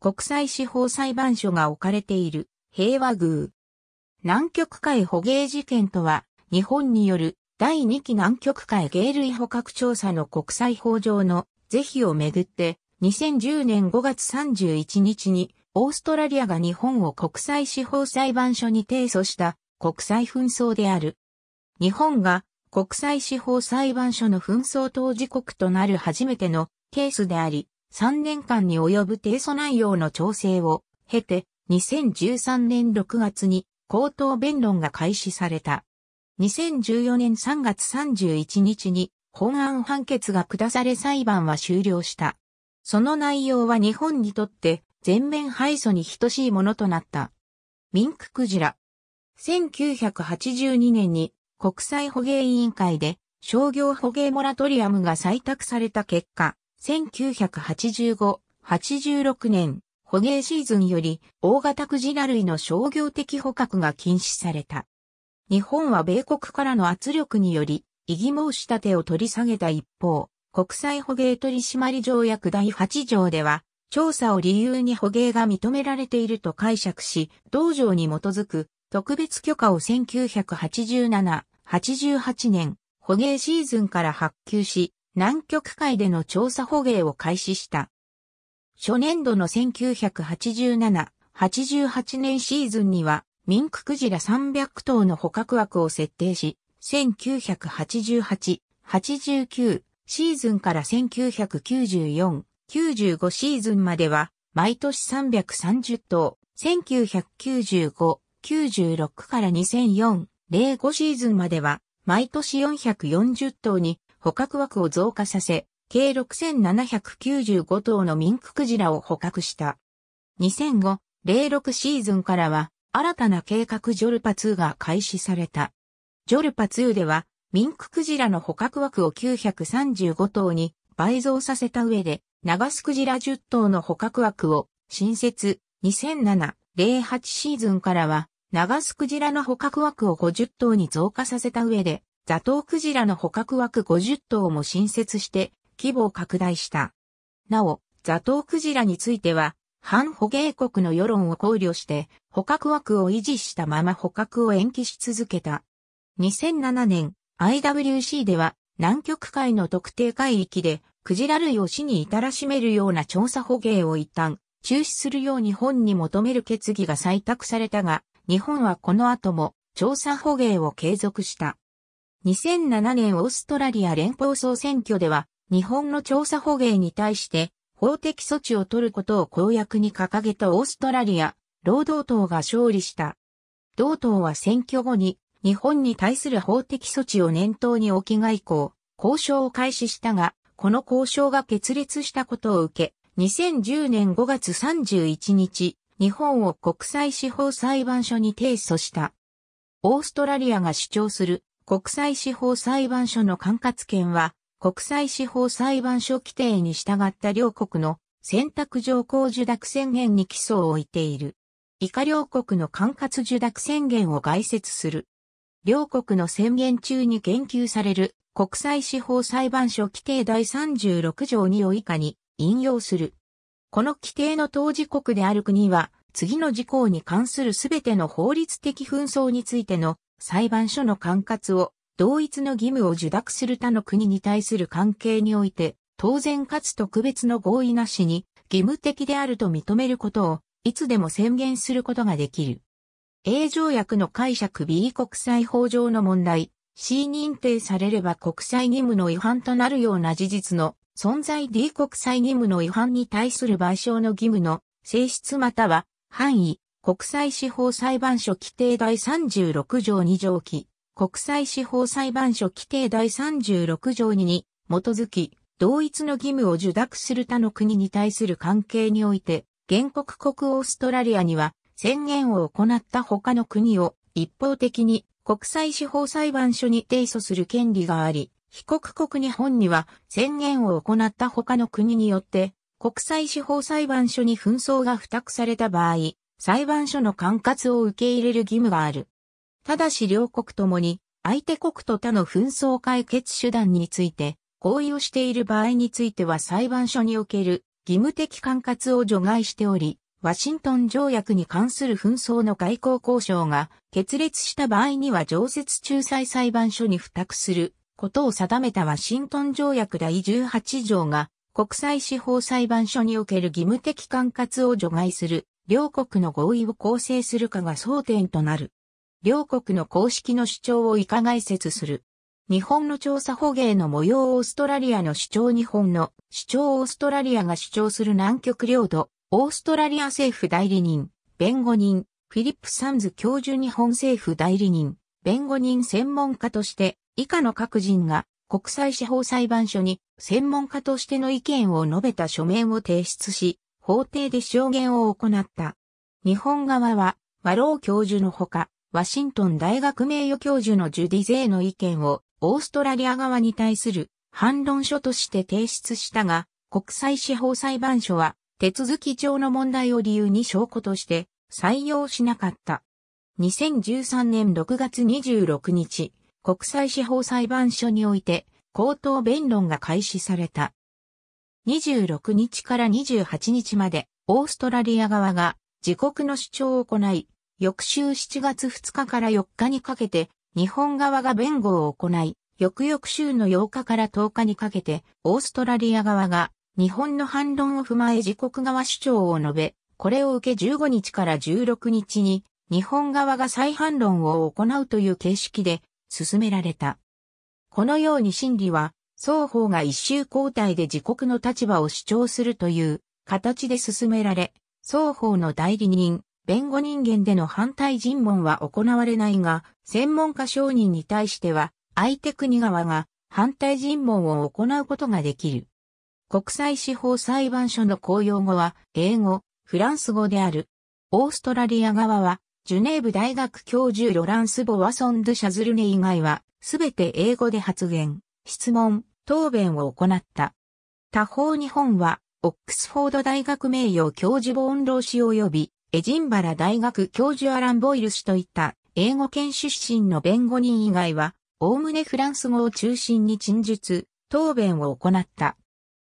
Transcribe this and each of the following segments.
国際司法裁判所が置かれている平和宮。南極海捕鯨事件とは、日本による第2期南極海鯨類捕獲調査の国際法上の是非をめぐって、2010年5月31日に、オーストラリアが日本を国際司法裁判所に提訴した国際紛争である。日本が国際司法裁判所の紛争当事国となる初めてのケースであり、3年間に及ぶ提訴内容の調整を経て、2013年6月に口頭弁論が開始された。2014年3月31日に本案判決が下され裁判は終了した。その内容は日本にとって全面敗訴に等しいものとなった。ミンククジラ。1982年に国際捕鯨委員会で商業捕鯨モラトリアムが採択された結果、1985-86年、捕鯨シーズンより大型クジラ類の商業的捕獲が禁止された。日本は米国からの圧力により、異議申し立てを取り下げた一方、国際捕鯨取締条約第8条では、調査を理由に捕鯨が認められていると解釈し、同条に基づく特別許可を1987、88年、捕鯨シーズンから発給し、南極海での調査捕鯨を開始した。初年度の1987、88年シーズンには、ミンククジラ300頭の捕獲枠を設定し、1988、89シーズンから1994、95シーズンまでは、毎年330頭、1995、96から2004、05シーズンまでは、毎年440頭に捕獲枠を増加させ、計6795頭のミンククジラを捕獲した。2005-06シーズンからは、新たな計画ジョルパ2が開始された。ジョルパ2では、ミンククジラの捕獲枠を935頭に倍増させた上で、ガスクジラ10頭の捕獲枠を新設2007-08シーズンからは、ガスクジラの捕獲枠を50頭に増加させた上で、ザトウクジラの捕獲枠50頭も新設して規模を拡大した。なお、ザトウクジラについては、反捕鯨国の世論を考慮して捕獲枠を維持したまま捕獲を延期し続けた。2007年、IWC では南極海の特定海域でクジラ類を死に至らしめるような調査捕鯨を一旦中止するよう日本に求める決議が採択されたが、日本はこの後も調査捕鯨を継続した。2007年オーストラリア連邦総選挙では、日本の調査捕鯨に対して法的措置を取ることを公約に掲げたオーストラリア、労働党が勝利した。同党は選挙後に日本に対する法的措置を念頭に置き外交、交渉を開始したが、この交渉が決裂したことを受け、2010年5月31日、日本を国際司法裁判所に提訴した。オーストラリアが主張する国際司法裁判所の管轄権は、国際司法裁判所規定に従った両国の選択条項受諾宣言に基礎を置いている。以下両国の管轄受諾宣言を概説する。両国の宣言中に言及される国際司法裁判所規定第36条2を以下に引用する。この規定の当事国である国は、次の事項に関するすべての法律的紛争についての裁判所の管轄を同一の義務を受諾する他の国に対する関係において、当然かつ特別の合意なしに義務的であると認めることを、いつでも宣言することができる。A 条約の解釈 B 国際法上の問題 C 認定されれば国際義務の違反となるような事実の存在 D 国際義務の違反に対する賠償の義務の性質または範囲国際司法裁判所規定第36条2条期、国際司法裁判所規定第36条2に基づき、同一の義務を受諾する他の国に対する関係において、原告国オーストラリアには宣言を行った他の国を一方的に国際司法裁判所に提訴する権利があり、被告国日本には宣言を行った他の国によって国際司法裁判所に紛争が付託された場合、裁判所の管轄を受け入れる義務がある。ただし両国ともに、相手国と他の紛争解決手段について、合意をしている場合については裁判所における義務的管轄を除外しており、ワシントン条約に関する紛争の外交交渉が決裂した場合には常設仲裁裁判所に付託することを定めたワシントン条約第18条が国際司法裁判所における義務的管轄を除外する両国の合意を構成するかが争点となる。両国の公式の主張をかが解説する。日本の調査捕鯨の模様オーストラリアの主張日本の主張オーストラリアが主張する南極領土、オーストラリア政府代理人、弁護人、フィリップ・サンズ教授日本政府代理人、弁護人専門家として以下の各人が国際司法裁判所に専門家としての意見を述べた書面を提出し、法廷で証言を行った。日本側は、和老教授のほか、ワシントン大学名誉教授のジュディ・ゼの意見を、オーストラリア側に対する反論書として提出したが、国際司法裁判所は、手続き上の問題を理由に証拠として採用しなかった。2013年6月26日、国際司法裁判所において、口頭弁論が開始された。26日から28日まで、オーストラリア側が自国の主張を行い、翌週7月2日から4日にかけて、日本側が弁護を行い、翌々週の8日から10日にかけて、オーストラリア側が日本の反論を踏まえ自国側主張を述べ、これを受け15日から16日に、日本側が再反論を行うという形式で進められた。このように審理は双方が一周交代で自国の立場を主張するという形で進められ、双方の代理人、弁護人間での反対尋問は行われないが、専門家証人に対しては、相手国側が反対尋問を行うことができる。国際司法裁判所の公用語は、英語、フランス語である。オーストラリア側は、ジュネーブ大学教授ロランス・ボワソン・ドゥ・シャズルネ以外は、すべて英語で発言。質問、答弁を行った。他方日本は、オックスフォード大学名誉教授ボーンロー氏及び、エジンバラ大学教授アラン・ボイル氏といった英語圏出身の弁護人以外は、おおむねフランス語を中心に陳述、答弁を行った。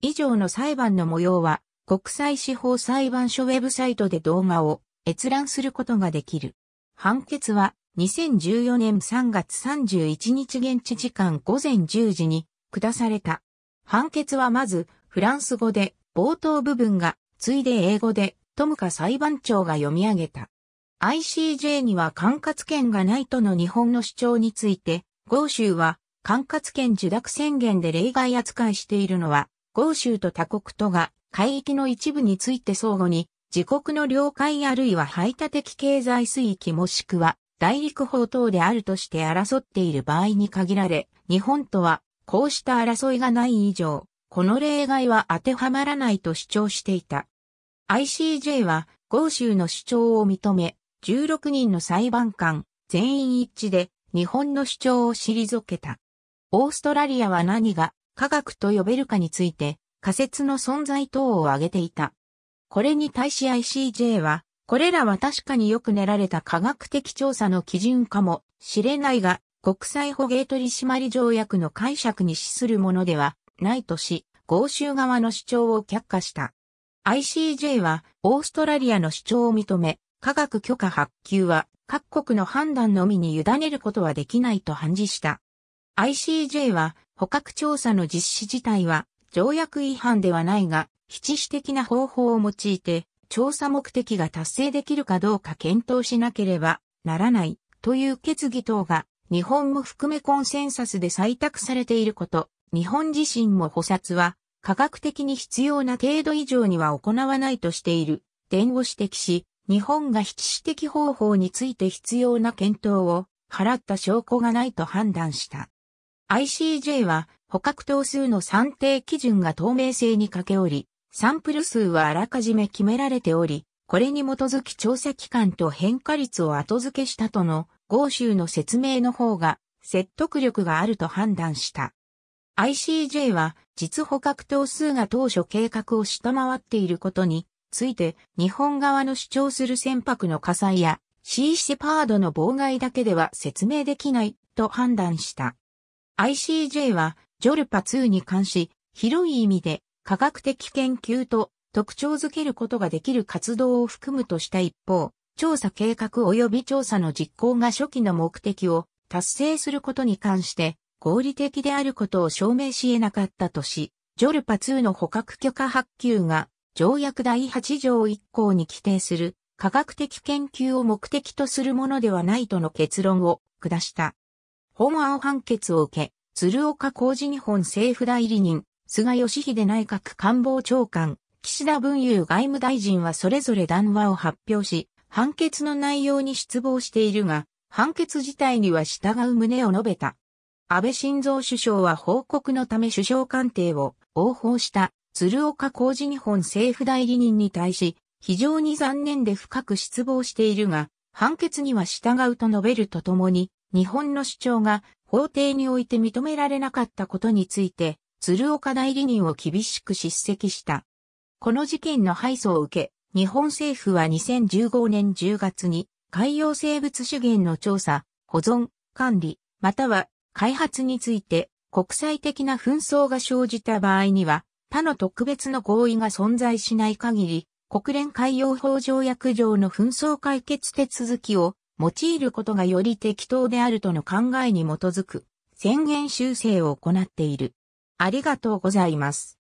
以上の裁判の模様は、国際司法裁判所ウェブサイトで動画を閲覧することができる。判決は、2014年3月31日現地時間午前10時に下された。判決はまずフランス語で冒頭部分が、ついで英語でトムカ裁判長が読み上げた。ICJ には管轄権がないとの日本の主張について、豪州は管轄権受諾宣言で例外扱いしているのは、豪州と他国とが海域の一部について相互に自国の領海あるいは排他的経済水域もしくは大陸法等であるとして争っている場合に限られ、日本とはこうした争いがない以上、この例外は当てはまらないと主張していた。ICJ は豪州の主張を認め、16人の裁判官全員一致で日本の主張を退けた。オーストラリアは何が科学と呼べるかについて仮説の存在等を挙げていた。これに対し ICJ はこれらは確かによく練られた科学的調査の基準かもしれないが、国際捕鯨取締条約の解釈に資するものではないとし、豪州側の主張を却下した。ICJ はオーストラリアの主張を認め、科学許可発給は各国の判断のみに委ねることはできないと判事した。ICJ は捕獲調査の実施自体は条約違反ではないが、非致的な方法を用いて調査目的が達成できるかどうか検討しなければならないという決議等が日本も含めコンセンサスで採択されていること、日本自身も補殺は科学的に必要な程度以上には行わないとしている点を指摘し、日本が筆致的方法について必要な検討を払った証拠がないと判断した。ICJ は捕獲頭数の算定基準が透明性に欠けおり、サンプル数はあらかじめ決められており、これに基づき調査期間と変化率を後付けしたとの豪州の説明の方が説得力があると判断した。ICJ は実捕獲頭数が当初計画を下回っていることについて日本側の主張する船舶の火災やシーシェパードの妨害だけでは説明できないと判断した。ICJ はジョルパ2に関し広い意味で科学的研究と特徴づけることができる活動を含むとした一方、調査計画及び調査の実行が初期の目的を達成することに関して合理的であることを証明し得なかったとし、ジョルパ2の捕獲許可発給が条約第8条1項に規定する科学的研究を目的とするものではないとの結論を下した。本案判決を受け、鶴岡工事日本政府代理人菅義偉内閣官房長官、岸田文雄外務大臣はそれぞれ談話を発表し、判決の内容に失望しているが、判決自体には従う旨を述べた。安倍晋三首相は報告のため首相官邸を応報した鶴岡工事日本政府代理人に対し、非常に残念で深く失望しているが、判決には従うと述べるとともに、日本の主張が法廷において認められなかったことについて、鶴岡代理人を厳しく叱責した。この事件の敗訴を受け、日本政府は2015年10月に海洋生物資源の調査、保存、管理、または開発について国際的な紛争が生じた場合には他の特別の合意が存在しない限り国連海洋法条約上の紛争解決手続きを用いることがより適当であるとの考えに基づく宣言修正を行っている。ありがとうございます。